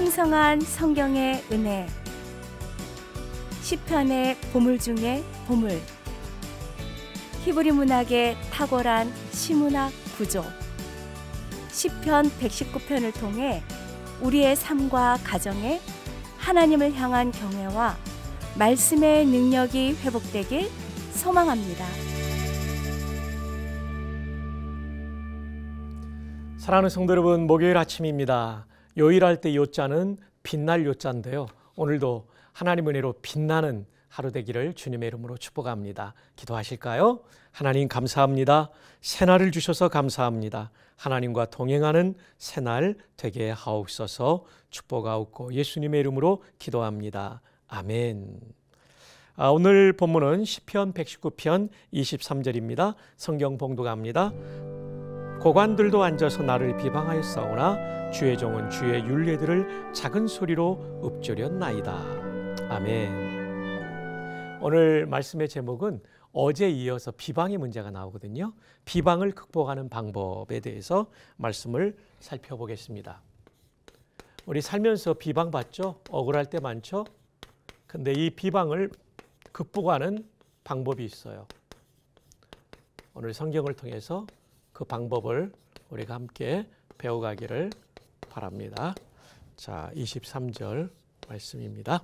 풍성한 성경의 은혜 시편의 보물 중의 보물 히브리 문학의 탁월한 시문학 구조 시편 119편을 통해 우리의 삶과 가정에 하나님을 향한 경외와 말씀의 능력이 회복되길 소망합니다. 사랑하는 성도 여러분, 목요일 아침입니다. 요일할 때 요자는 빛날 요자인데요. 오늘도 하나님 은혜로 빛나는 하루 되기를 주님의 이름으로 축복합니다. 기도하실까요? 하나님 감사합니다. 새날을 주셔서 감사합니다. 하나님과 동행하는 새날 되게 하옵소서 축복하옵고 예수님의 이름으로 기도합니다. 아멘. 아, 오늘 본문은 시편 119편 23절입니다. 성경 봉독합니다. 고관들도 앉아서 나를 비방하였사오나 주의 종은 주의 윤례들을 작은 소리로 읊조렸나이다. 아멘. 오늘 말씀의 제목은 어제 이어서 비방의 문제가 나오거든요. 비방을 극복하는 방법에 대해서 말씀을 살펴보겠습니다. 우리 살면서 비방받죠? 억울할 때 많죠? 근데 이 비방을 극복하는 방법이 있어요. 오늘 성경을 통해서 그 방법을 우리가 함께 배워가기를 바랍니다. 자, 23절 말씀입니다.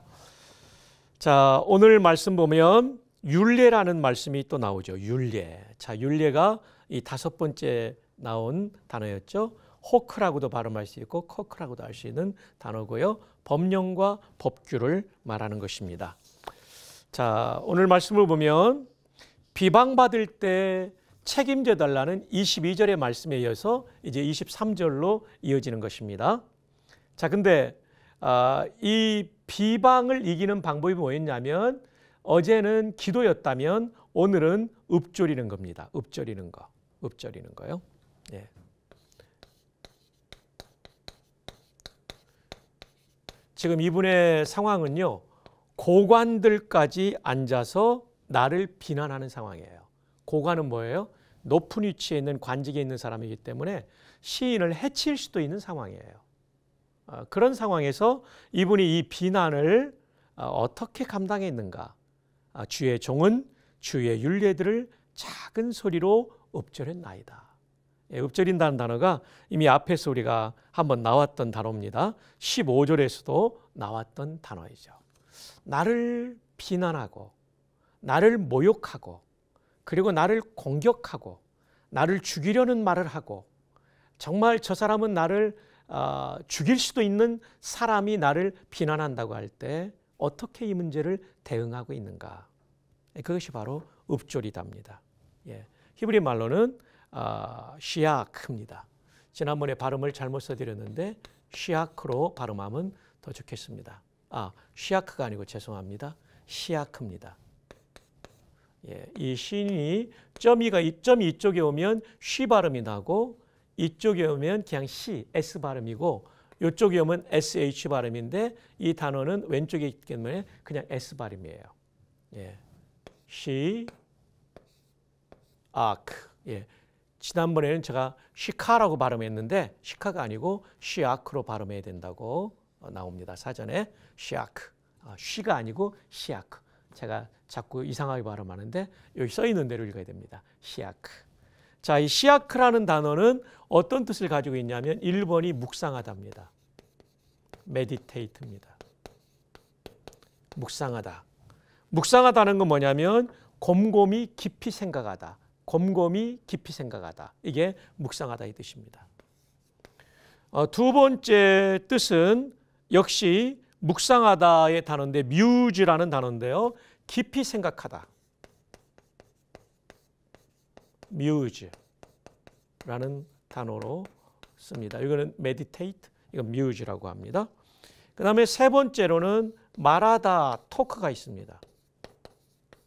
자, 오늘 말씀 보면 윤례라는 말씀이 또 나오죠. 윤례. 자, 윤례가 이 다섯 번째 나온 단어였죠. 호크라고도 발음할 수 있고 커크라고도 할 수 있는 단어고요. 법령과 법규를 말하는 것입니다. 자, 오늘 말씀을 보면 비방받을 때 책임져 달라는 22절의 말씀에 이어서 이제 23절로 이어지는 것입니다. 자, 근데 아, 이 비방을 이기는 방법이 뭐였냐면 어제는 기도였다면 오늘은 읊조리는 겁니다. 읊조리는 거, 읊조리는 거요. 예. 지금 이분의 상황은요, 고관들까지 앉아서 나를 비난하는 상황이에요. 고관은 뭐예요? 높은 위치에 있는 관직에 있는 사람이기 때문에 시인을 해칠 수도 있는 상황이에요. 어, 그런 상황에서 이분이 이 비난을 어, 어떻게 감당했는가? 아, 주의 종은 주의 윤례들을 작은 소리로 읊조렸나이다. 예, 읊조린다는 단어가 이미 앞에서 우리가 한번 나왔던 단어입니다. 15절에서도 나왔던 단어이죠. 나를 비난하고 나를 모욕하고 그리고 나를 공격하고 나를 죽이려는 말을 하고 정말 저 사람은 나를 어, 죽일 수도 있는 사람이 나를 비난한다고 할 때 어떻게 이 문제를 대응하고 있는가? 예, 그것이 바로 읍조리답니다. 예. 히브리 말로는 어, 시아크입니다. 지난번에 발음을 잘못 써드렸는데 시아크로 발음하면 더 좋겠습니다. 아, 시아크가 아니고 죄송합니다. 시아크입니다. 예, 이 신이 점이가 점이 이쪽에 오면 쉬 발음이 나고 이쪽에 오면 그냥 시 s 발음이고 이쪽에 오면 sh 발음인데 이 단어는 왼쪽에 있기 때문에 그냥 s 발음이에요. 예, s 아크. 예, 지난번에는 제가 시카라고 발음했는데 시카가 아니고 시아크로 발음해야 된다고 어, 나옵니다. 사전에 시아크. 아, 시가 아니고 시아크. 제가 자꾸 이상하게 발음하는데 여기 써 있는 대로 읽어야 됩니다. 시아크. 자, 이 시아크라는 단어는 어떤 뜻을 가지고 있냐면 1번이 묵상하다입니다. 메디테이트입니다. 묵상하다. 묵상하다는 건 뭐냐면 곰곰이 깊이 생각하다. 곰곰이 깊이 생각하다. 이게 묵상하다 이 뜻입니다. 어, 두 번째 뜻은 역시 묵상하다의 단어인데 뮤즈라는 단어인데요. 깊이 생각하다. 뮤즈라는 단어로 씁니다. 이거는 meditate, 이건 뮤즈라고 합니다. 그 다음에 세 번째로는 말하다, 토크가 있습니다.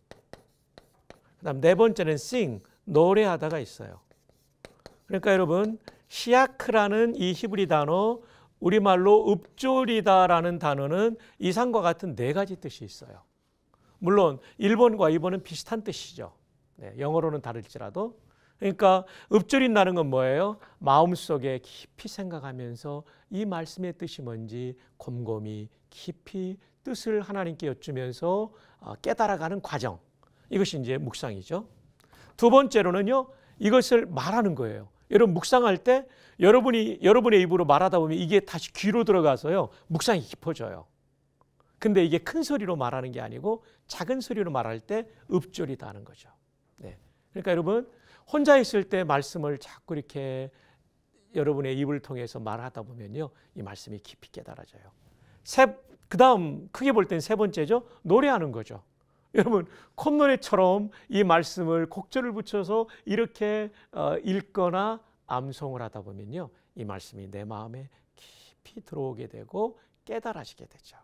그 다음 네 번째는 sing, 노래하다가 있어요. 그러니까 여러분 시아크라는 이 히브리 단어 우리말로 읍조리다라는 단어는 이상과 같은 네 가지 뜻이 있어요. 물론 1번과 2번은 비슷한 뜻이죠. 네, 영어로는 다를지라도. 그러니까 읍조린다는 건 뭐예요? 마음속에 깊이 생각하면서 이 말씀의 뜻이 뭔지 곰곰이 깊이 뜻을 하나님께 여쭈면서 아, 깨달아가는 과정. 이것이 이제 묵상이죠. 두 번째로는요. 이것을 말하는 거예요. 여러분 묵상할 때 여러분이 여러분의 입으로 말하다 보면 이게 다시 귀로 들어가서요. 묵상이 깊어져요. 근데 이게 큰 소리로 말하는 게 아니고 작은 소리로 말할 때 읍조리다 하는 거죠. 네. 그러니까 여러분 혼자 있을 때 말씀을 자꾸 이렇게 여러분의 입을 통해서 말하다 보면요. 이 말씀이 깊이 깨달아져요. 세, 그 다음 크게 볼 땐 세 번째죠. 노래하는 거죠. 여러분 콧노래처럼 이 말씀을 곡절을 붙여서 이렇게 어, 읽거나 암송을 하다 보면요. 이 말씀이 내 마음에 깊이 들어오게 되고 깨달아지게 되죠.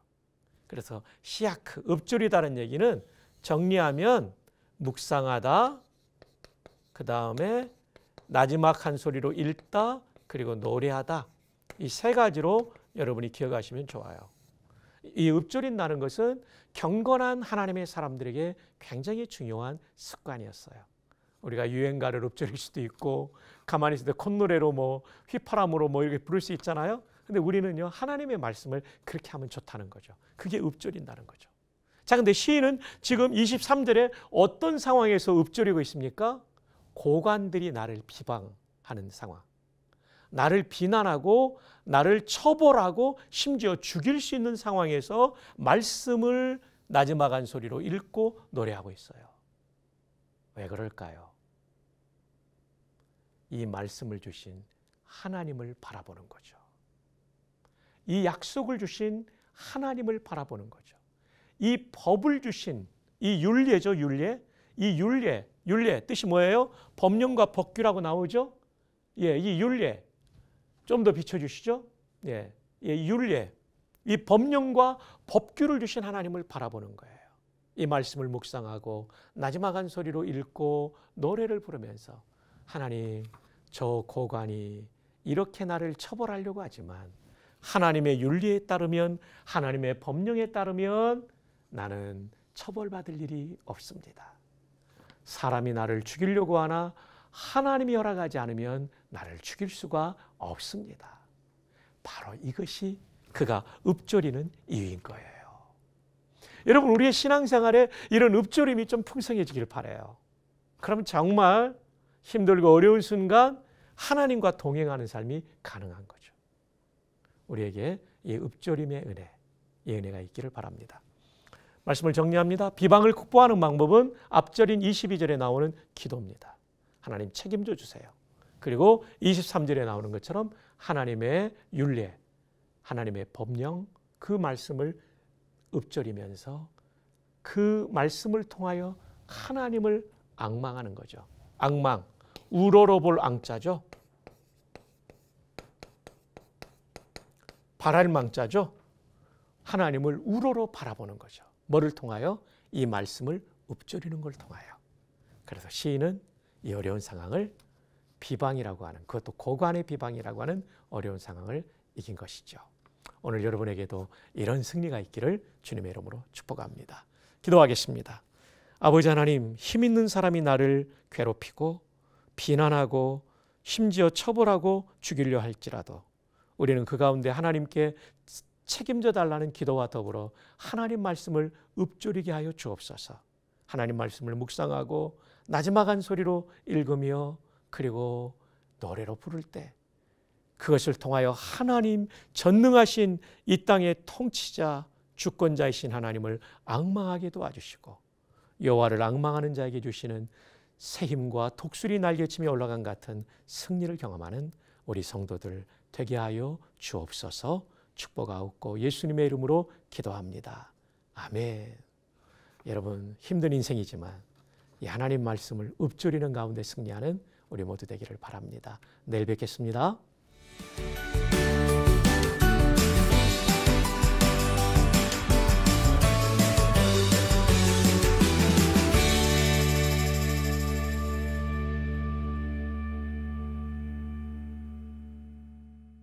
그래서 시아크 읊조리다는 얘기는 정리하면 묵상하다 그 다음에 나지막한 소리로 읽다 그리고 노래하다 이 세 가지로 여러분이 기억하시면 좋아요. 이 읊조린다는 것은 경건한 하나님의 사람들에게 굉장히 중요한 습관이었어요. 우리가 유행가를 읊조릴 수도 있고 가만히 있을 때 콧노래로 뭐 휘파람으로 뭐 이렇게 부를 수 있잖아요. 근데 우리는요 하나님의 말씀을 그렇게 하면 좋다는 거죠. 그게 읊조린다는 거죠. 자, 근데 시인은 지금 23절에 어떤 상황에서 읊조리고 있습니까? 고관들이 나를 비방하는 상황. 나를 비난하고 나를 처벌하고 심지어 죽일 수 있는 상황에서 말씀을 나지막한 소리로 읽고 노래하고 있어요. 왜 그럴까요? 이 말씀을 주신 하나님을 바라보는 거죠. 이 약속을 주신 하나님을 바라보는 거죠. 이 법을 주신 이 윤례죠, 윤례. 이 윤례, 윤례 뜻이 뭐예요? 법령과 법규라고 나오죠? 예, 이 윤례. 좀더 비춰주시죠. 예, 예, 윤례, 이 법령과 법규를 주신 하나님을 바라보는 거예요. 이 말씀을 묵상하고 나지막한 소리로 읽고 노래를 부르면서 하나님, 저 고관이 이렇게 나를 처벌하려고 하지만 하나님의 윤리에 따르면 하나님의 법령에 따르면 나는 처벌받을 일이 없습니다. 사람이 나를 죽이려고 하나 하나님이 허락하지 않으면 나를 죽일 수가 없습니다. 바로 이것이 그가 읊조리는 이유인 거예요. 여러분 우리의 신앙생활에 이런 읊조림이 좀 풍성해지길 바래요. 그럼 정말 힘들고 어려운 순간 하나님과 동행하는 삶이 가능한 거죠. 우리에게 이 읊조림의 은혜, 이 은혜가 있기를 바랍니다. 말씀을 정리합니다. 비방을 극복하는 방법은 앞절인 22절에 나오는 기도입니다. 하나님 책임져 주세요. 그리고 23절에 나오는 것처럼 하나님의 윤례, 하나님의 법령 그 말씀을 읊조리면서 그 말씀을 통하여 하나님을 악망하는 거죠. 악망, 우러러 볼 앙자죠. 바랄 망자죠. 하나님을 우러러 바라보는 거죠. 뭐를 통하여? 이 말씀을 읊조리는 걸 통하여. 그래서 시인은 이 어려운 상황을 비방이라고 하는 그것도 고관의 비방이라고 하는 어려운 상황을 이긴 것이죠. 오늘 여러분에게도 이런 승리가 있기를 주님의 이름으로 축복합니다. 기도하겠습니다. 아버지 하나님, 힘 있는 사람이 나를 괴롭히고 비난하고 심지어 처벌하고 죽이려 할지라도 우리는 그 가운데 하나님께 책임져 달라는 기도와 더불어 하나님 말씀을 읊조리게 하여 주옵소서. 하나님 말씀을 묵상하고 나지막한 소리로 읽으며 그리고 노래로 부를 때 그것을 통하여 하나님 전능하신 이 땅의 통치자 주권자이신 하나님을 악망하게 도와주시고 여호와를 악망하는 자에게 주시는 새 힘과 독수리 날개침이 올라간 같은 승리를 경험하는 우리 성도들 되게 하여 주옵소서 축복하옵고 예수님의 이름으로 기도합니다. 아멘. 여러분 힘든 인생이지만 이 하나님 말씀을 읊조리는 가운데 승리하는 우리 모두 되기를 바랍니다. 내일 뵙겠습니다.